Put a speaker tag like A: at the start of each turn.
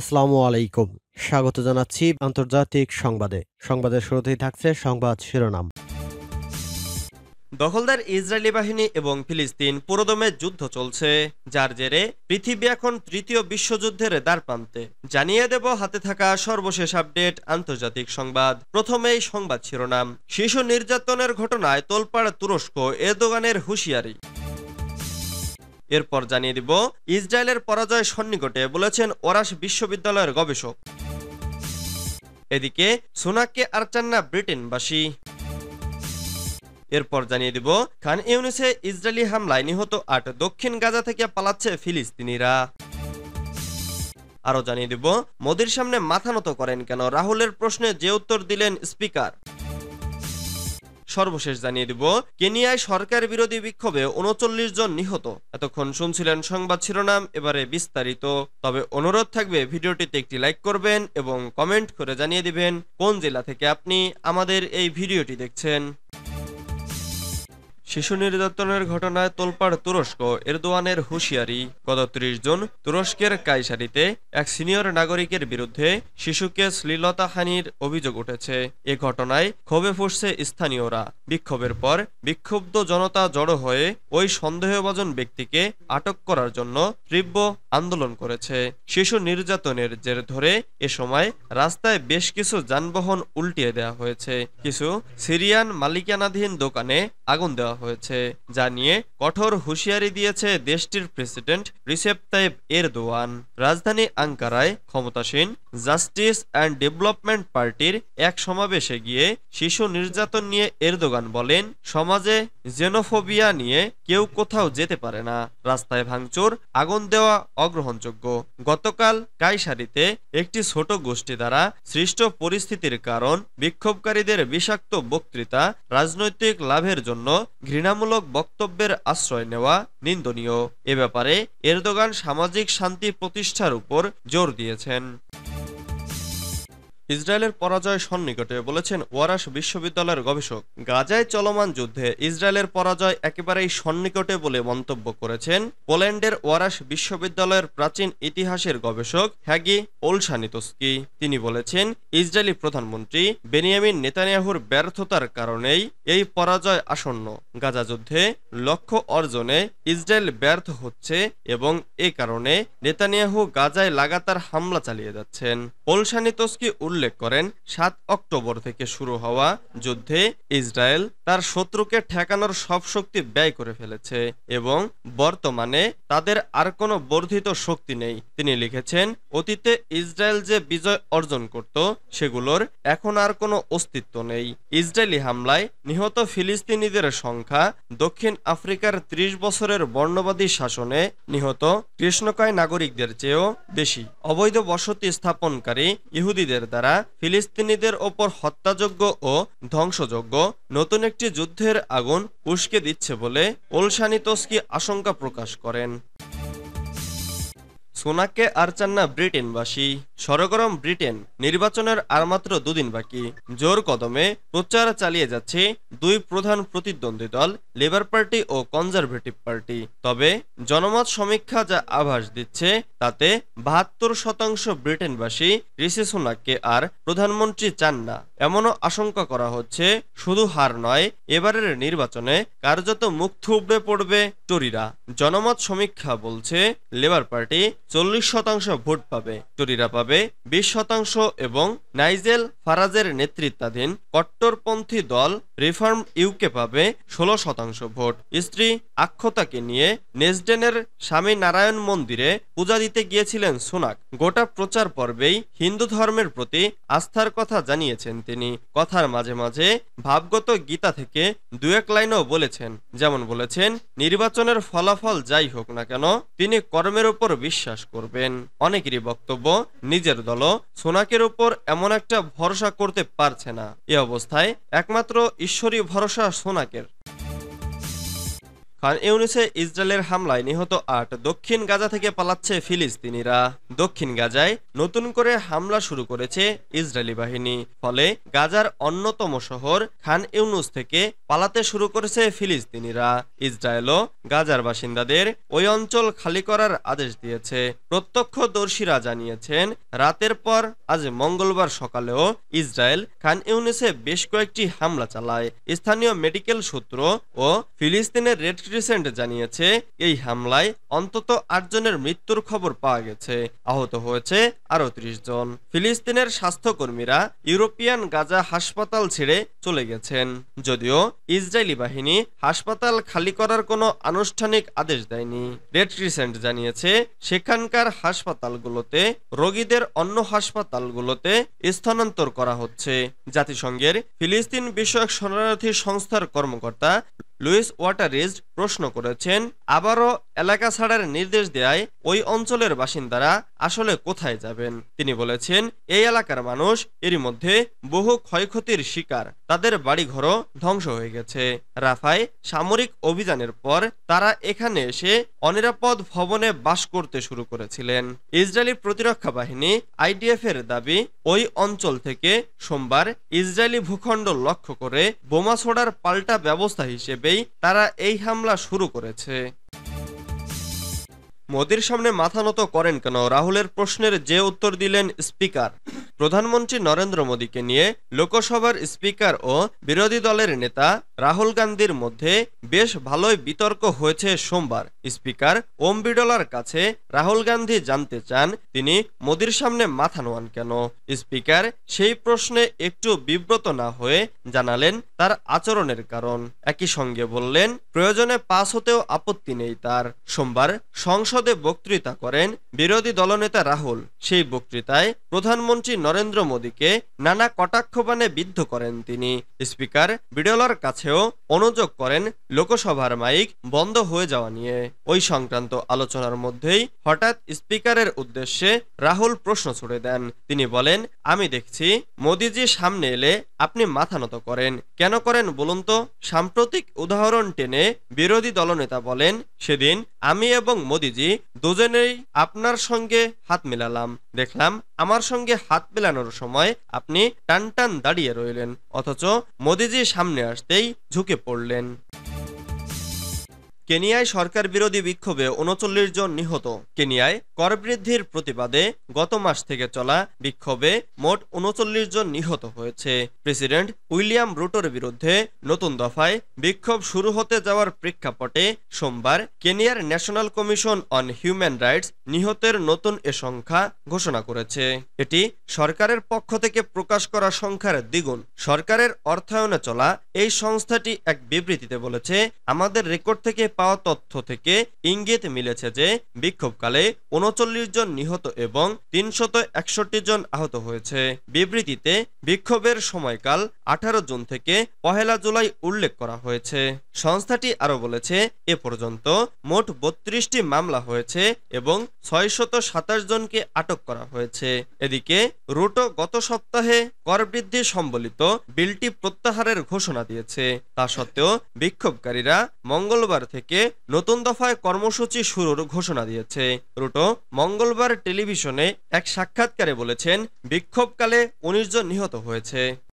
A: আসসালামু আলাইকুম স্বাগত জানাচ্ছি আন্তর্জাতিক সংবাদে সংবাদের শুরুতেই থাকছে সংবাদ শিরোনাম দখলদার ইসরায়েলি বাহিনী এবং ফিলিস্তিন পুরোদমে যুদ্ধ চলছে যার জেরে পৃথিবী এখন তৃতীয় বিশ্বযুদ্ধের দ্বার প্রান্তে জানিয়ে দেব হাতে থাকা সর্বশেষ আপডেট আন্তর্জাতিক সংবাদ প্রথমেই সংবাদ শিরোনাম শিশু নির্যাতনের ঘটনায় তোলপাড় তুরস্ক এ দোকানের হুঁশিয়ারি এরপর জানিয়ে দিব ইসরায়েলের পরাজয় সন্নিকটে বলেছেন ওরাস বিশ্ববিদ্যালয়ের গবেষক এদিকে সোনাককে আর চান না ব্রিটেনবাসী এরপর জানিয়ে দিব খান ইউনিসে ইসরায়েলি হামলায় নিহত আট দক্ষিণ গাজা থেকে পালাচ্ছে ফিলিস্তিনিরা আরও জানিয়ে দিব মোদির সামনে মাথা নত করেন কেন রাহুলের প্রশ্নে যে উত্তর দিলেন স্পিকার সর্বশেষ জানিয়ে দিব কেনিয়ায় সরকার বিরোধী বিক্ষোভে উনচল্লিশ জন নিহত এতক্ষণ শুনছিলেন সংবাদ শিরোনাম এবারে বিস্তারিত তবে অনুরোধ থাকবে ভিডিওটিতে একটি লাইক করবেন এবং কমেন্ট করে জানিয়ে দিবেন কোন জেলা থেকে আপনি আমাদের এই ভিডিওটি দেখছেন শিশু নির্যাতনের ঘটনায় তোলপাড় তুরস্ক এরদোয়ানের হুঁশিয়ারি গত ত্রিশ জুন তুরস্কের কাইসারিতে এক সিনিয়র নাগরিকের বিরুদ্ধে শিশুকে শ্লীলতাহানির অভিযোগ উঠেছে এ ঘটনায় ক্ষোভে ফুসছে স্থানীয়রা বিক্ষোভের পর বিক্ষুব্ধ জনতা জড়ো হয়ে ওই সন্দেহভাজন ব্যক্তিকে আটক করার জন্য তীব্র আন্দোলন করেছে শিশু নির্যাতনের জের ধরে এ সময় রাস্তায় বেশ কিছু যানবাহন উল্টিয়ে দেওয়া হয়েছে কিছু সিরিয়ান মালিকানাধীন দোকানে আগুন দেওয়া হয়েছে যা নিয়ে কঠোর হুঁশিয়ারি দিয়েছে দেশটির প্রেসিডেন্ট রিসেপ তাইব এরদোয়ান রাজধানী আঙ্কারায় ক্ষমতাসীন জাস্টিস অ্যান্ড ডেভেলপমেন্ট পার্টির এক সমাবেশে গিয়ে শিশু নির্যাতন নিয়ে দোকান বলেন সমাজে জেনোফোবিয়া নিয়ে কেউ কোথাও যেতে পারে না রাস্তায় ভাঙচুর আগুন দেওয়া অগ্রহণযোগ্য গতকাল কাইসারিতে একটি ছোট গোষ্ঠী দ্বারা সৃষ্ট পরিস্থিতির কারণ বিক্ষোভকারীদের বিষাক্ত বক্তৃতা রাজনৈতিক লাভের জন্য ঘৃণামূলক বক্তব্যের আশ্রয় নেওয়া নিন্দনীয় এ ব্যাপারে এরদোগান সামাজিক শান্তি প্রতিষ্ঠার উপর জোর দিয়েছেন ইসরায়েলের পরাজয় সন্নিকটে বলেছেন ওয়ারাস বিশ্ববিদ্যালয়ের গবেষক গাজায় চলমান যুদ্ধে ইসরায়েলের পরাজয় একেবারেই সন্নিকটে বলে মন্তব্য করেছেন পোল্যান্ডের ওয়ারাস বিশ্ববিদ্যালয়ের প্রাচীন ইতিহাসের গবেষক হ্যাগি ওলসানিতস্কি তিনি বলেছেন ইসরায়েলি প্রধানমন্ত্রী বেনিয়ামিন নেতানিয়াহুর ব্যর্থতার কারণেই এই পরাজয় আসন্ন গাজা যুদ্ধে লক্ষ্য অর্জনে ইসরায়েল ব্যর্থ হচ্ছে এবং এ কারণে নেতানিয়াহু গাজায় লাগাতার হামলা চালিয়ে যাচ্ছেন ওলসানিতস্কি উল্লেখ উল্লেখ করেন সাত অক্টোবর থেকে শুরু হওয়া যুদ্ধে ইসরায়েল তার শত্রুকে ঠেকানোর সব শক্তি ব্যয় করে ফেলেছে এবং বর্তমানে তাদের আর কোনো বর্ধিত শক্তি নেই তিনি লিখেছেন অতীতে ইসরায়েল যে বিজয় অর্জন করত সেগুলোর এখন আর কোনো অস্তিত্ব নেই ইসরায়েলি হামলায় নিহত ফিলিস্তিনিদের সংখ্যা দক্ষিণ আফ্রিকার ত্রিশ বছরের বর্ণবাদী শাসনে নিহত কৃষ্ণকায় নাগরিকদের চেয়েও বেশি অবৈধ বসতি স্থাপনকারী ইহুদিদের দ্বারা তারা ফিলিস্তিনিদের ওপর হত্যাযোগ্য ও ধ্বংসযোগ্য নতুন একটি যুদ্ধের আগুন উস্কে দিচ্ছে বলে ওলসানি তস্কি আশঙ্কা প্রকাশ করেন সোনাককে আর চান না ব্রিটেনবাসী সরগরম ব্রিটেন নির্বাচনের আর মাত্র দুদিন বাকি জোর কদমে প্রচার চালিয়ে যাচ্ছে দুই প্রধান প্রতিদ্বন্দ্বী দল লেবার পার্টি ও কনজারভেটিভ পার্টি তবে জনমত সমীক্ষা যা আভাস দিচ্ছে তাতে বাহাত্তর শতাংশ ব্রিটেনবাসী ঋষি সোনাককে আর প্রধানমন্ত্রী চান না এমনও আশঙ্কা করা হচ্ছে শুধু হার নয় এবারের নির্বাচনে কার্যত মুখ থুবড়ে পড়বে টরিরা জনমত সমীক্ষা বলছে লেবার পার্টি চল্লিশ শতাংশ ভোট পাবে টরিরা পাবে বিশ শতাংশ এবং নাইজেল ফারাজের নেতৃত্বাধীন কট্টরপন্থী দল রিফর্ম ইউকে পাবে ষোলো শতাংশ ভোট স্ত্রী আক্ষতাকে নিয়ে নেসডেনের স্বামী নারায়ণ মন্দিরে পূজা দিতে গিয়েছিলেন সোনাক গোটা প্রচার পর্বেই হিন্দু ধর্মের প্রতি আস্থার কথা জানিয়েছেন তিনি কথার মাঝে মাঝে ভাবগত গীতা থেকে দু এক লাইনও বলেছেন যেমন বলেছেন নির্বাচনের ফলাফল যাই হোক না কেন তিনি কর্মের উপর বিশ্বাস করবেন অনেকেরই বক্তব্য নিজের দল সোনাকের উপর এমন একটা ভরসা করতে পারছে না এ অবস্থায় একমাত্র ঈশ্বরী ভরসা সোনাকের খান ইউনিসে ইসরায়েলের হামলায় নিহত আট দক্ষিণ গাজা থেকে পালাচ্ছে ফিলিস্তিনিরা দক্ষিণ গাজায় নতুন করে হামলা শুরু করেছে ইসরায়েলি বাহিনী ফলে গাজার অন্যতম শহর খান ইউনুস থেকে পালাতে শুরু করেছে ফিলিস্তিনিরা ইসরায়েলও গাজার বাসিন্দাদের ওই অঞ্চল খালি করার আদেশ দিয়েছে প্রত্যক্ষদর্শীরা জানিয়েছেন রাতের পর আজ মঙ্গলবার সকালেও ইসরায়েল খান ইউনুসে বেশ কয়েকটি হামলা চালায় স্থানীয় মেডিকেল সূত্র ও ফিলিস্তিনের রেড রিসেন্ট জানিয়েছে এই হামলায় অন্তত আটজনের মৃত্যুর খবর পাওয়া গেছে আহত হয়েছে আরও ত্রিশ জন ফিলিস্তিনের স্বাস্থ্যকর্মীরা ইউরোপিয়ান গাজা হাসপাতাল ছেড়ে চলে গেছেন যদিও ইসরায়েলি বাহিনী হাসপাতাল খালি করার কোনো আনুষ্ঠানিক আদেশ দেয়নি রেড ক্রিসেন্ট জানিয়েছে সেখানকার হাসপাতালগুলোতে রোগীদের অন্য হাসপাতালগুলোতে স্থানান্তর করা হচ্ছে জাতিসংঘের ফিলিস্তিন বিষয়ক শরণার্থী সংস্থার কর্মকর্তা লুইস ওয়াটারিজ প্রশ্ন করেছেন আবারও এলাকা ছাড়ার নির্দেশ দেয় ওই অঞ্চলের বাসিন্দারা আসলে কোথায় যাবেন তিনি বলেছেন এই এলাকার মানুষ এর মধ্যে বহু ক্ষয়ক্ষতির শিকার তাদের বাড়িঘরও ধ্বংস হয়ে গেছে রাফায় সামরিক অভিযানের পর তারা এখানে এসে অনিরাপদ ভবনে বাস করতে শুরু করেছিলেন ইসরায়েলি প্রতিরক্ষা বাহিনী আইডিএফ এর দাবি ওই অঞ্চল থেকে সোমবার ইসরায়েলি ভূখণ্ড লক্ষ্য করে বোমা ছোড়ার পাল্টা ব্যবস্থা হিসেবে পেয়ে তারা এই হামলা শুরু করেছে মোদির সামনে মাথা নত করেন কেন রাহুলের প্রশ্নের যে উত্তর দিলেন স্পিকার প্রধানমন্ত্রী নরেন্দ্র মোদীকে নিয়ে লোকসভার স্পিকার ও বিরোধী দলের নেতা রাহুল গান্ধীর মধ্যে বেশ ভালোই বিতর্ক হয়েছে সোমবার স্পিকার ওম বিডলার কাছে রাহুল গান্ধী জানতে চান তিনি মোদির সামনে মাথা নোয়ান কেন স্পিকার সেই প্রশ্নে একটু বিব্রত না হয়ে জানালেন তার আচরণের কারণ একই সঙ্গে বললেন প্রয়োজনে পাস হতেও আপত্তি নেই তার সোমবার সংসদ সংসদে বক্তৃতা করেন বিরোধী দলনেতা রাহুল সেই বক্তৃতায় প্রধানমন্ত্রী নরেন্দ্র মোদীকে নানা কটাক্ষবাণে বিদ্ধ করেন তিনি স্পিকার বিডলার কাছেও অনুযোগ করেন লোকসভার মাইক বন্ধ হয়ে যাওয়া নিয়ে ওই সংক্রান্ত আলোচনার মধ্যেই হঠাৎ স্পিকারের উদ্দেশ্যে রাহুল প্রশ্ন ছুড়ে দেন তিনি বলেন আমি দেখছি মোদিজি সামনে এলে আপনি মাথা নত করেন কেন করেন বলুন তো সাম্প্রতিক উদাহরণ টেনে বিরোধী দলনেতা বলেন সেদিন আমি এবং মোদিজি দুজনেই আপনার সঙ্গে হাত মেলালাম দেখলাম আমার সঙ্গে হাত মেলানোর সময় আপনি টান টান দাঁড়িয়ে রইলেন অথচ মোদিজি সামনে আসতেই ঝুঁকে পড়লেন কেনিয়ায় সরকার বিরোধী বিক্ষোভে উনচল্লিশ জন নিহত কেনিয়ায় কর বৃদ্ধির প্রতিবাদে গত মাস থেকে চলা বিক্ষোভে মোট উনচল্লিশ জন নিহত হয়েছে প্রেসিডেন্ট উইলিয়াম রুটোর বিরুদ্ধে নতুন দফায় বিক্ষোভ শুরু হতে যাওয়ার প্রেক্ষাপটে সোমবার কেনিয়ার National Commission on Human Rights নিহতের নতুন এ সংখ্যা ঘোষণা করেছে এটি সরকারের পক্ষ থেকে প্রকাশ করা সংখ্যার দ্বিগুণ সরকারের অর্থায়নে চলা এই সংস্থাটি এক বিবৃতিতে বলেছে আমাদের রেকর্ড থেকে পাওয়া তথ্য থেকে ইঙ্গিত মিলেছে যে বিক্ষোভকালে উনচল্লিশ জন নিহত এবং তিনশত একষট্টি জন আহত হয়েছে বিবৃতিতে বিক্ষোভের সময়কাল আঠারো জুন থেকে পহেলা জুলাই উল্লেখ করা হয়েছে সংস্থাটি আরও বলেছে এ পর্যন্ত মোট বত্রিশটি মামলা হয়েছে এবং ছয়শত সাতাশ জনকে আটক করা হয়েছে এদিকে রুটো গত সপ্তাহে কর বৃদ্ধি সম্বলিত বিলটি প্রত্যাহারের ঘোষণা দিয়েছে তা সত্ত্বেও বিক্ষোভকারীরা মঙ্গলবার থেকে থেকে নতুন দফায় কর্মসূচি শুরুর ঘোষণা দিয়েছে রুটো মঙ্গলবার টেলিভিশনে এক সাক্ষাৎকারে বলেছেন বিক্ষোভকালে উনিশ জন নিহত হয়েছে